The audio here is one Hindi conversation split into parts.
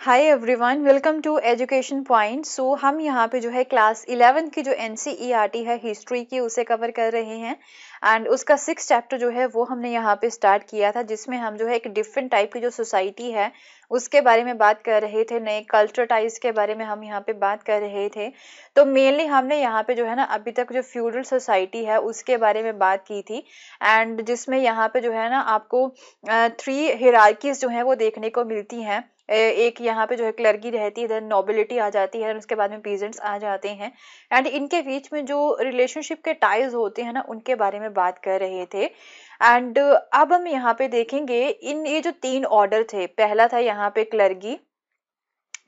hi everyone welcome to education point so हम यहाँ पे जो है क्लास इलेवन की जो एन e है हिस्ट्री की उसे कवर कर रहे हैं एंड उसका सिक्स चैप्टर जो है वो हमने यहाँ पे स्टार्ट किया था जिसमें हम जो है एक डिफरेंट टाइप की जो सोसाइटी है उसके बारे में बात कर रहे थे नए कल्चर टाइप्स के बारे में हम यहाँ पे बात कर रहे थे तो मेनली हमने यहाँ पे जो है ना अभी तक जो फ्यूडल सोसाइटी है उसके बारे में बात की थी एंड जिसमें यहाँ पे जो है ना आपको थ्री हिरार्कीज जो है वो देखने को मिलती हैं एक यहाँ पे जो है क्लर्गी रहती है देन नॉबिलिटी आ जाती है उसके बाद में पीजेंट्स आ जाते हैं एंड इनके बीच में जो रिलेशनशिप के टाइज होते हैं ना उनके बारे में बात कर रहे थे एंड अब हम यहाँ पे देखेंगे इन ये जो तीन ऑर्डर थे पहला था यहाँ पे क्लर्गी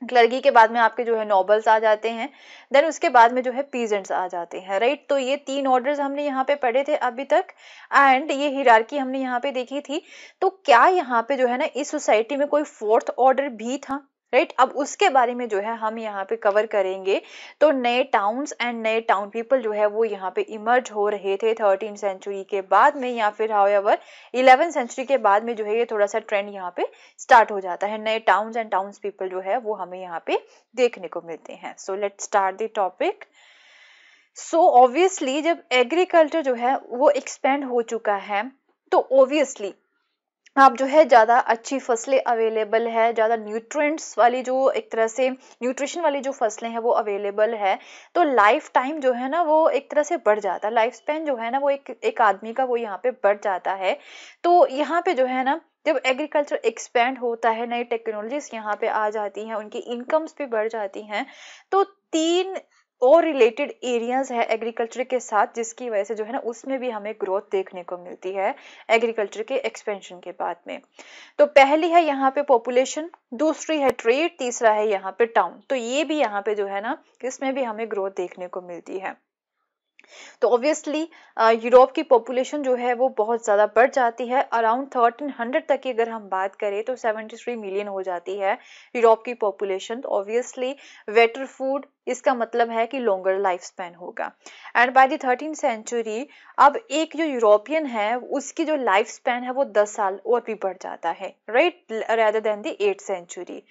क्लर्गी के बाद में आपके जो है नॉबल्स आ जाते हैं देन उसके बाद में जो है पीजेंट्स आ जाते हैं राइट तो ये तीन ऑर्डर्स हमने यहाँ पे पढ़े थे अभी तक एंड ये हिरारकी हमने यहाँ पे देखी थी तो क्या यहाँ पे जो है ना इस सोसाइटी में कोई फोर्थ ऑर्डर भी था राइट अब उसके बारे में जो है हम यहाँ पे कवर करेंगे तो नए टाउन्स एंड नए टाउन पीपल जो है वो यहाँ पे इमर्ज हो रहे थे थर्टीन सेंचुरी के बाद में या फिर हाउ एवर इलेवन सेंचुरी के बाद में जो है ये थोड़ा सा ट्रेंड यहाँ पे स्टार्ट हो जाता है नए टाउन्स एंड टाउन्स पीपल जो है वो हमें यहाँ पे देखने को मिलते हैं so let start the topic so obviously जब एग्रीकल्चर जो है वो एक्सपेंड हो चुका है तो ऑब्वियसली आप जो है ज़्यादा अच्छी फसलें अवेलेबल है ज़्यादा न्यूट्रिएंट्स वाली जो एक तरह से न्यूट्रिशन वाली जो फसलें हैं वो अवेलेबल है तो लाइफ टाइम जो है ना वो एक तरह से बढ़ जाता है लाइफ स्पेन जो है ना वो एक एक आदमी का वो यहाँ पे बढ़ जाता है तो यहाँ पे जो है ना जब एग्रीकल्चर एक्सपेंड होता है नई टेक्नोलॉजीज यहाँ पे आ जाती हैं उनकी इनकम्स भी बढ़ जाती हैं तो तीन और रिलेटेड एरियाज है एग्रीकल्चर के साथ जिसकी वजह से जो है ना उसमें भी हमें ग्रोथ देखने को मिलती है एग्रीकल्चर के एक्सपेंशन के बाद में तो पहली है यहाँ पे पॉपुलेशन दूसरी है ट्रेड तीसरा है यहाँ पे टाउन तो ये भी यहाँ पे जो है ना इसमें भी हमें ग्रोथ देखने को मिलती है तो ऑब्वियसली यूरोप की पॉपुलेशन जो है वो बहुत ज़्यादा बढ़ जाती है अराउंड थर्टीन हंड्रेड तक की अगर हम बात करें तो सेवेंटी थ्री मिलियन हो जाती है यूरोप की पॉपुलेशन तो ऑब्वियसली वेटर फूड इसका मतलब है कि लोंगर लाइफ स्पैन होगा एंड बाय दर्टीन सेंचुरी अब एक जो यूरोपियन है उसकी जो लाइफ स्पैन है वो दस साल और भी बढ़ जाता है right rather than the century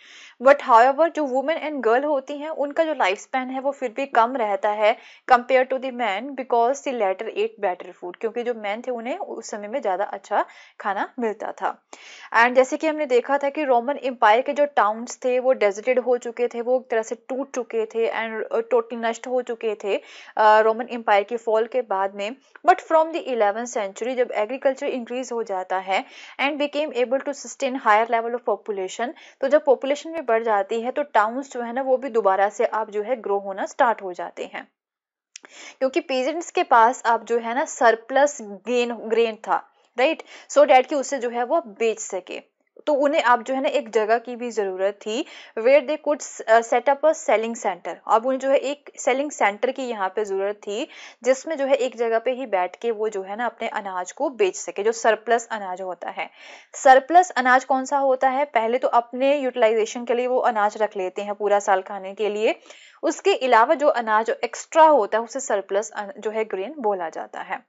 but however जो वुमेन एंड गर्ल होती हैं उनका जो लाइफ स्पैन है वो फिर भी कम रहता है compare to the man because the latter ate better food क्योंकि जो मैन थे उन्हें उस समय में ज़्यादा अच्छा खाना मिलता था एंड जैसे कि हमने देखा था कि रोमन एम्पायर के जो टाउन्स थे वो डेजिटेड हो चुके थे वो एक तरह से टूट चुके थे एंड टोटली uh, नष्ट हो चुके थे रोमन uh, एम्पायर के फॉल के बाद में but from the eleventh century जब एग्रीकल्चर इंक्रीज हो जाता है and became able to sustain higher level of population तो जब पॉपुलेशन भी बढ़ जाती है तो टाउन्स जो है ना वो भी दोबारा से आप जो है ग्रो होना स्टार्ट हो जाते हैं क्योंकि पेजेंट्स के पास आप जो है ना सरप्लस ग्रेन ग्रेन था राइट सो डैट कि उससे जो है वो बेच सके तो उन्हें अब जो है ना एक जगह की भी ज़रूरत थी where they could setup a selling centre अब उन्हें जो है एक सेलिंग सेंटर की यहाँ पे ज़रूरत थी जिसमें जो है एक जगह पे ही बैठ के वो जो है ना अपने अनाज को बेच सके जो सरप्लस अनाज होता है सरप्लस अनाज कौन सा होता है पहले तो अपने यूटिलाइजेशन के लिए वो अनाज रख लेते हैं पूरा साल खाने के लिए उसके अलावा जो अनाज एक्स्ट्रा होता है उसे सरप्लस जो है ग्रेन बोला जाता है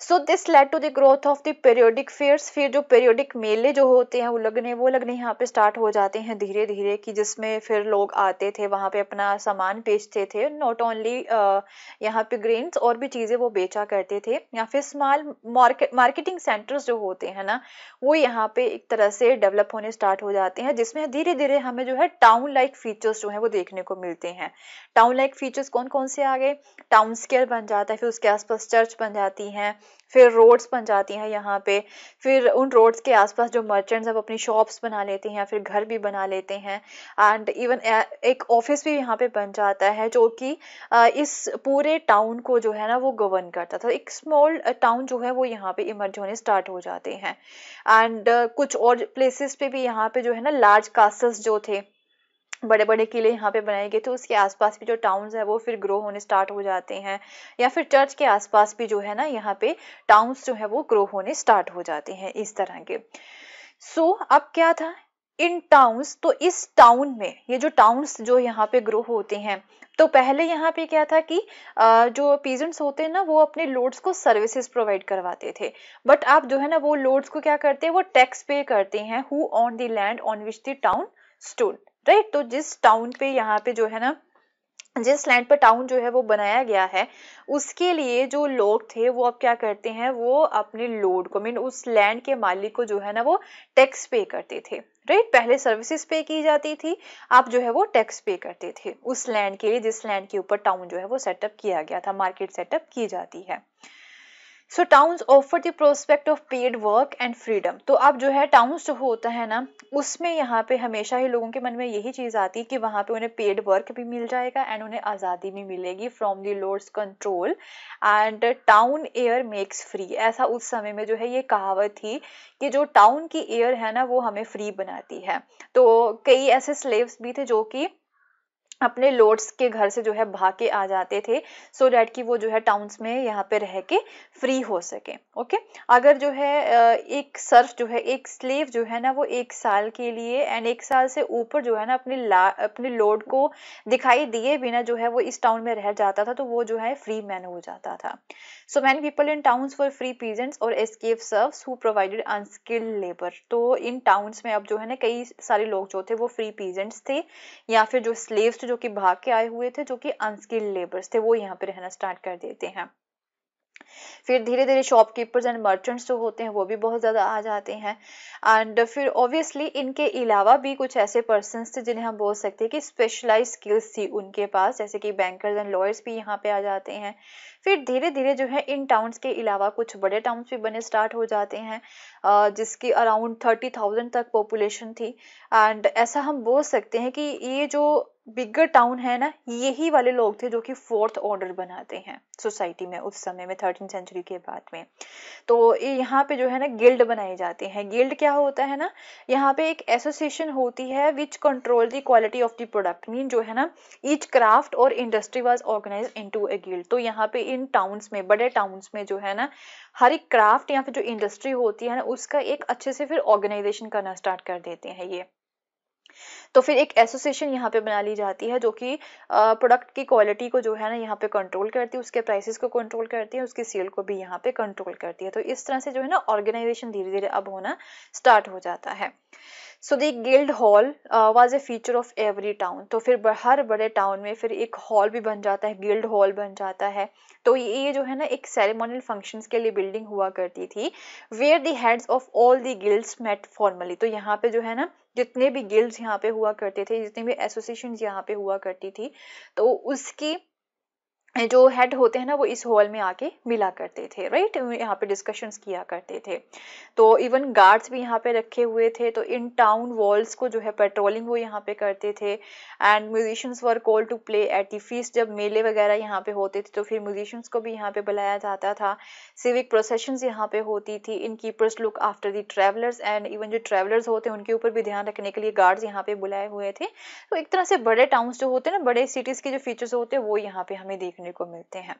so this led to the growth of the periodic fairs फिर जो पीरियोडिक मेले जो होते हैं वो लगने वो लगने यहाँ पे स्टार्ट हो जाते हैं धीरे धीरे कि जिसमें फिर लोग आते थे वहाँ पे अपना सामान बेचते थे नॉट ओनली uh, यहाँ पे ग्रेन्स और भी चीज़ें वो बेचा करते थे या फिर स्मॉल मार्केट मार्केटिंग सेंटर्स जो होते हैं ना वो यहाँ पे एक तरह से डेवलप होने स्टार्ट हो जाते हैं जिसमें धीरे धीरे हमें जो है टाउन लाइक फीचर्स जो है वो देखने को मिलते हैं टाउन लाइक फीचर्स कौन कौन से आ गए टाउन स्केयर बन जाता है फिर उसके आसपास चर्च बन जाती हैं फिर रोड्स बन जाती हैं यहाँ पे फिर उन रोड्स के आसपास जो मर्चेंट्स अब अपनी शॉप्स बना लेते हैं या फिर घर भी बना लेते हैं एंड इवन एक ऑफिस भी यहाँ पे बन जाता है जो कि इस पूरे टाउन को जो है ना वो गवर्न करता था एक स्मॉल टाउन जो है वो यहाँ पे इमर्ज होने स्टार्ट हो जाते हैं एंड कुछ और प्लेसेस पे भी यहाँ पे जो है ना लार्ज कास्टल्स जो थे बड़े बड़े किले यहाँ पे बनाए गए थे तो उसके आसपास भी जो टाउन्स है वो फिर ग्रो होने स्टार्ट हो जाते हैं या फिर चर्च के आसपास भी जो है ना यहाँ पे टाउन्स जो है वो ग्रो होने स्टार्ट हो जाते हैं इस तरह के सो so, अब क्या था इन टाउन्स तो इस टाउन में ये जो टाउन्स जो यहाँ पे ग्रो होते हैं तो पहले यहाँ पे क्या था कि जो पीजेंट्स होते हैं ना वो अपने लोड्स को सर्विसेज प्रोवाइड करवाते थे बट आप जो है ना वो लोड्स को क्या करते हैं वो टैक्स पे करते हैं who on the land on which the town stood right तो जिस टाउन पे यहाँ पे जो है ना जिस लैंड पर टाउन जो है वो बनाया गया है उसके लिए जो लोग थे वो अब क्या करते हैं वो अपने लोड को मीन उस लैंड के मालिक को जो है ना वो टैक्स पे करते थे राइट पहले सर्विसेज पे की जाती थी आप जो है वो टैक्स पे करते थे उस लैंड के लिए जिस लैंड के ऊपर टाउन जो है वो सेटअप किया गया था मार्केट सेटअप की जाती है so towns offer the prospect of paid work and freedom तो अब जो है टाउन्स जो होता है ना उसमें यहाँ पे हमेशा ही लोगों के मन में यही चीज़ आती है कि वहाँ पे उन्हें पेड वर्क भी मिल जाएगा एंड उन्हें आज़ादी भी मिलेगी from the lords control and town air makes free ऐसा उस समय में जो है ये कहावत थी कि जो टाउन की एयर है ना वो हमें फ्री बनाती है तो कई ऐसे स्लेव्स भी थे जो कि अपने लोड्स के घर से जो है भाग के आ जाते थे सो so डैट कि वो जो है टाउन्स में यहाँ पे रह के फ्री हो सके ओके अगर जो है एक सर्फ जो है एक स्लेव जो है ना वो एक साल के लिए एंड एक साल से ऊपर जो है ना अपने ला अपने लोड को दिखाई दिए बिना जो है वो इस टाउन में रह जाता था तो वो जो है फ्री मैन हो जाता था so many people in towns for free peasants और escape serfs who provided unskilled labour तो इन टाउन्स में अब जो है ना कई सारे लोग जो थे वो फ्री पीजेंट्स थे या फिर जो स्लेव्स थे जो कि भाग के आए हुए थे जो कि अनस्किल्ड लेबर्स थे वो यहाँ पे रहना स्टार्ट कर देते हैं फिर धीरे धीरे शॉपकीपर्स एंड मर्चेंट्स जो होते हैं वो भी बहुत ज़्यादा आ जाते हैं एंड फिर ऑब्वियसली इनके अलावा भी कुछ ऐसे पर्सनस थे जिन्हें हम बोल सकते हैं कि स्पेशलाइज स्किल्स थी उनके पास जैसे कि बैंकर्स एंड लॉयर्स भी यहाँ पे आ जाते हैं फिर धीरे धीरे जो है इन टाउन्स के अलावा कुछ बड़े टाउन्स भी बने स्टार्ट हो जाते हैं जिसकी अराउंड थर्टी थाउजेंड तक पॉपुलेशन थी एंड ऐसा हम बोल सकते हैं कि ये जो बिगर टाउन है ना यही वाले लोग थे जो कि फोर्थ ऑर्डर बनाते हैं सोसाइटी में उस समय में थर्टीन सेंचुरी के बाद में तो यहाँ पे जो है ना गिल्ड बनाए जाते हैं गिल्ड क्या होता है ना यहाँ पे एक एसोसिएशन होती है which control the quality of the product mean जो है ना ईच क्राफ्ट और industry was organise into a guild तो यहाँ पे इन टाउन्स में बड़े टाउन्स में जो है ना हर एक क्राफ्ट या फिर जो इंडस्ट्री होती है ना उसका एक अच्छे से फिर ऑर्गेनाइजेशन करना स्टार्ट कर देते हैं ये तो फिर एक एसोसिएशन यहाँ पे बना ली जाती है जो कि प्रोडक्ट की क्वालिटी को जो है ना यहाँ पे कंट्रोल करती है उसके प्राइसेस को कंट्रोल करती है उसकी सेल को भी यहाँ पे कंट्रोल करती है तो इस तरह से जो है ना ऑर्गेनाइजेशन धीरे धीरे अब होना स्टार्ट हो जाता है so the guild hall was a feature of every town तो फिर हर बड़े टाउन में फिर एक हॉल भी बन जाता है गिल्ड हॉल बन जाता है तो ये जो है ना एक सेरेमोनियल फंक्शंस के लिए बिल्डिंग हुआ करती थी where the heads of all the guilds met formally तो यहाँ पे जो है ना जितने भी गिल्ड्स यहाँ पे हुआ करते थे जितने भी एसोसिएशन यहाँ पे हुआ करती थी तो उसकी जो हेड होते हैं ना वो इस हॉल में आके मिला करते थे राइट यहाँ पे डिस्कशंस किया करते थे तो इवन गार्ड्स भी यहाँ पे रखे हुए थे तो इन टाउन वॉल्स को जो है पेट्रोलिंग वो यहाँ पे करते थे and musicians were call to play at the feasts जब मेले वगैरह यहाँ पे होते थे तो फिर म्यूजिशियंस को भी यहाँ पे बुलाया जाता था सिविक प्रोसेशन यहाँ पे होती थी innkeepers look after the travellers and even जो ट्रैवलर्स होते हैं उनके ऊपर भी ध्यान रखने के लिए गार्ड्स यहाँ पे बुलाए हुए थे तो एक तरह से बड़े टाउन्स जो होते हैं ना बड़े सिटीज़ के जो फीचर्स होते हैं वो यहाँ पे हमें देखने देखने को मिलते हैं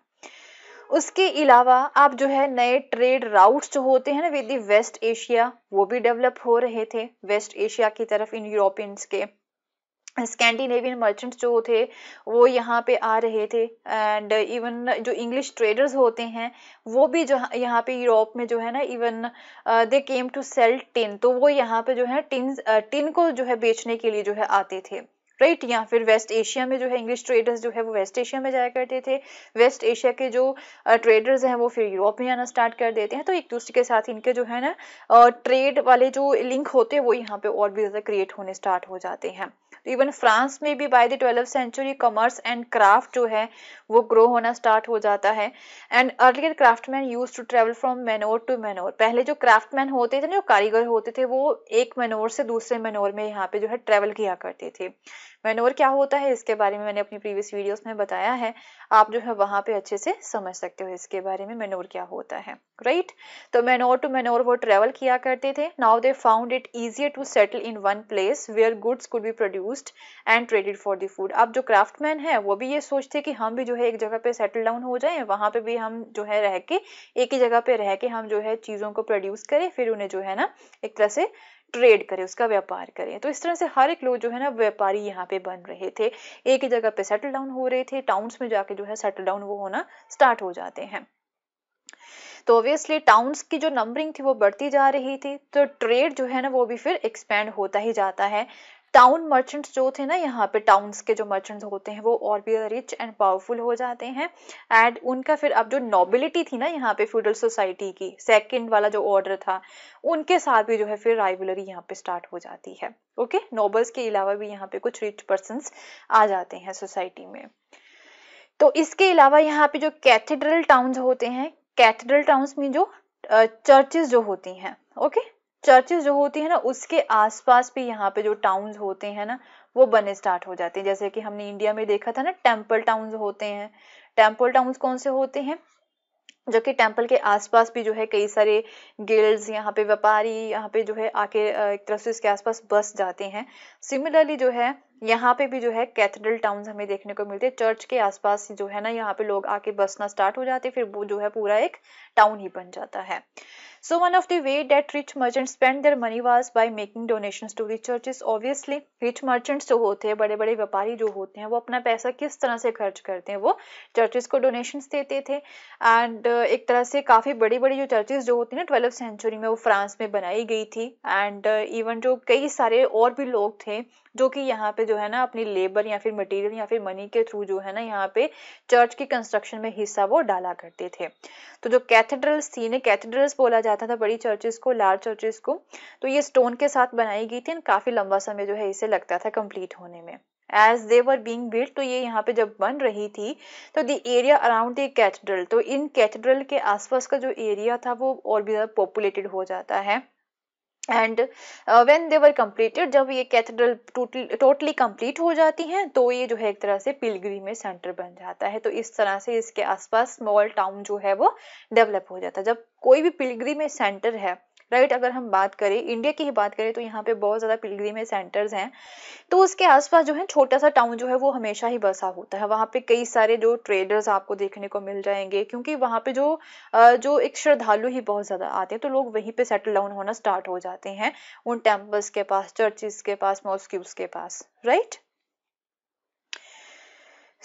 उसके अलावा आप जो है नए ट्रेड राउट्स जो होते हैं ना विद वेस्ट एशिया वो भी डेवलप हो रहे थे वेस्ट एशिया की तरफ इन यूरोपियंस के स्कैंडिनेवियन मर्चेंट्स जो थे वो यहाँ पे आ रहे थे एंड इवन जो इंग्लिश ट्रेडर्स होते हैं वो भी जो यहाँ पे यूरोप में जो है ना even they came to sell tin तो वो यहाँ पे जो है टिन टिन को जो है बेचने के लिए जो है आते थे राइट या फिर वेस्ट एशिया में जो है इंग्लिश ट्रेडर्स जो है वो वेस्ट एशिया में जाया करते थे वेस्ट एशिया के जो ट्रेडर्स हैं वो फिर यूरोप में आना स्टार्ट कर देते हैं तो एक दूसरे के साथ इनके जो है ना ट्रेड वाले जो लिंक होते हैं वो यहाँ पे और भी ज़्यादा क्रिएट होने स्टार्ट हो जाते हैं तो इवन फ्रांस में भी by the twelve century commerce and craft जो है वो ग्रो होना स्टार्ट हो जाता है and earlier craftsman use to travel from manor to manor पहले जो क्राफ्टमैन होते थे ना जो कारीगर होते थे वो एक मेनोर से दूसरे मेनोर में यहाँ पे जो है ट्रेवल किया करते थे मैनोर क्या होता है इसके बारे में मैंने अपनी प्रीवियस वीडियोस में बताया है आप जो है वहां पे अच्छे से समझ सकते हो इसके बारे में मैनोर क्या होता है राइट तो मैनोर टू तो मैनोर वो ट्रेवल किया करते थे now they found it easier to settle in one place where goods could be produced and traded for the food अब जो क्राफ्टमैन है वो भी ये सोचते कि हम भी जो है एक जगह पे सेटल डाउन हो जाए वहां पे भी हम जो है रह के एक ही जगह पे रह के हम जो है चीज़ों को प्रोड्यूस करें फिर उन्हें जो है ना एक तरह से ट्रेड करें उसका व्यापार करें तो इस तरह से हर एक लोग जो है ना व्यापारी यहाँ पे बन रहे थे एक ही जगह पे सेटल डाउन हो रहे थे टाउन्स में जाके जो है सेटल डाउन वो होना स्टार्ट हो जाते हैं तो ऑब्वियसली टाउन्स की जो नंबरिंग थी वो बढ़ती जा रही थी तो ट्रेड जो है ना वो भी फिर एक्सपेंड होता ही जाता है टाउन मर्चेंट्स जो थे ना यहाँ पे टाउन्स के जो मर्चेंट्स होते हैं वो और भी रिच एंड पावरफुल हो जाते हैं एंड उनका फिर अब जो नॉबिलिटी थी ना यहाँ पे फ्यूडल सोसाइटी की सेकंड वाला जो ऑर्डर था उनके साथ भी जो है फिर राइवलरी यहाँ पे स्टार्ट हो जाती है ओके नॉबल्स के अलावा भी यहाँ पे कुछ रिच पर्सन आ जाते हैं सोसाइटी में तो इसके अलावा यहाँ पे जो कैथेड्रल टाउन्स होते हैं कैथेड्रल टाउन्स में जो चर्चेस जो होती हैं ओके चर्चेज जो होती है ना उसके आसपास भी यहाँ पे जो टाउन्स होते हैं ना वो बने स्टार्ट हो जाते हैं जैसे कि हमने इंडिया में देखा था ना टेम्पल टाउन्स होते हैं टेम्पल टाउन्स कौन से होते हैं जो कि टेम्पल के आसपास भी जो है कई सारे गिल्ड्स यहाँ पे व्यापारी यहाँ पे जो है आके एक तरह से इसके आसपास बस जाते हैं सिमिलरली जो है यहाँ पे भी जो है कैथेड्रल टाउन हमें देखने को मिलते हैं चर्च के आसपास जो है ना यहाँ पे लोग आके बसना स्टार्ट हो जाते फिर वो जो है पूरा एक टाउन ही बन जाता है so one of the way that rich merchant spend their money was by making donations to the churches obviously rich merchants जो होते हैं बड़े बड़े व्यापारी जो होते हैं वो अपना पैसा किस तरह से खर्च करते हैं वो चर्चेस को डोनेशंस देते थे एंड uh, एक तरह से काफ़ी बड़ी बड़ी जो चर्चेस जो होती है ना ट्वेल्व सेंचुरी में वो फ्रांस में बनाई गई थी एंड इवन uh, जो कई सारे और भी लोग थे जो कि यहाँ पे जो है ना अपनी लेबर या फिर मटेरियल या फिर मनी के थ्रू जो है ना यहाँ पे चर्च की कंस्ट्रक्शन में हिस्सा वो डाला करते थे तो जो कैथेड्रल्स थी ना कैथेड्रल्स बोला जाता था बड़ी चर्चेस को लार्ज चर्चेस को तो ये स्टोन के साथ बनाई गई थी और काफी लंबा समय जो है इसे लगता था कंप्लीट होने में as they were being built तो ये यहाँ पे जब बन रही थी तो the area around the cathedral तो इन कैथेड्रल के आसपास का जो एरिया था वो और भी ज़्यादा पॉपुलेटेड हो जाता है एंड वेन देवर कम्प्लीटेड जब ये कैथेड्रल टोटली कम्प्लीट हो जाती हैं तो ये जो है एक तरह से पिलग्री में सेंटर बन जाता है तो इस तरह से इसके आसपास स्मॉल टाउन जो है वो डेवलप हो जाता है जब कोई भी पिलग्री में सेंटर है राइट अगर हम बात करें इंडिया की ही बात करें तो यहाँ पे बहुत ज़्यादा पिलग्रीमेज सेंटर्स हैं तो उसके आसपास जो है छोटा सा टाउन जो है वो हमेशा ही बसा होता है वहाँ पे कई सारे जो ट्रेडर्स आपको देखने को मिल जाएंगे क्योंकि वहाँ पे जो जो एक श्रद्धालु ही बहुत ज़्यादा आते हैं तो लोग वहीं पे सेटल डाउन होना स्टार्ट हो जाते हैं उन टेम्पल्स के पास चर्चिस के पास मॉस्क्यूज के पास राइट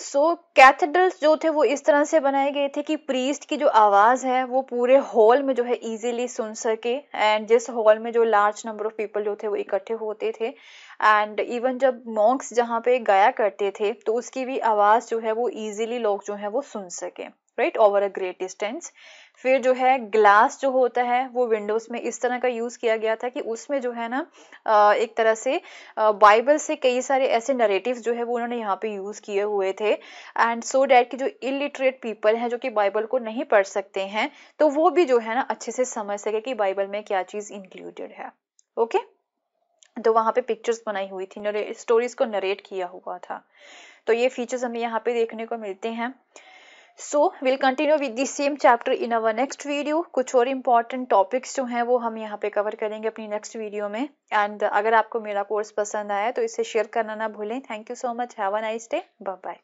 सो so, कैथेड्रल्स जो थे वो इस तरह से बनाए गए थे कि प्रीस्ट की जो आवाज़ है वो पूरे हॉल में जो है इजीली सुन सके एंड जिस हॉल में जो लार्ज नंबर ऑफ पीपल जो थे वो इकट्ठे होते थे एंड इवन जब मॉन्क्स जहाँ पे गाया करते थे तो उसकी भी आवाज़ जो है वो इजीली लोग जो है वो सुन सकें right over a great distance फिर जो है ग्लास जो होता है वो विंडोज में इस तरह का यूज़ किया गया था कि उसमें जो है ना एक तरह से बाइबल से कई सारे ऐसे नरेटिव जो है वो उन्होंने यहाँ पे यूज़ किए हुए थे एंड सो डैट कि जो इलिटरेट पीपल हैं जो कि बाइबल को नहीं पढ़ सकते हैं तो वो भी जो है ना अच्छे से समझ सके कि बाइबल में क्या चीज़ इंक्लूडेड है ओके तो वहां पे पिक्चर्स बनाई हुई थी स्टोरीज को नरेट किया हुआ था तो ये फीचर्स हमें यहाँ पे देखने को मिलते हैं so will continue with the same chapter in our next video कुछ और इम्पॉर्टेंट टॉपिक्स जो हैं वो हम यहाँ पे कवर करेंगे अपनी नेक्स्ट वीडियो में एंड अगर आपको मेरा कोर्स पसंद आया तो इसे शेयर करना ना भूलें thank you so much have a nice day bye bye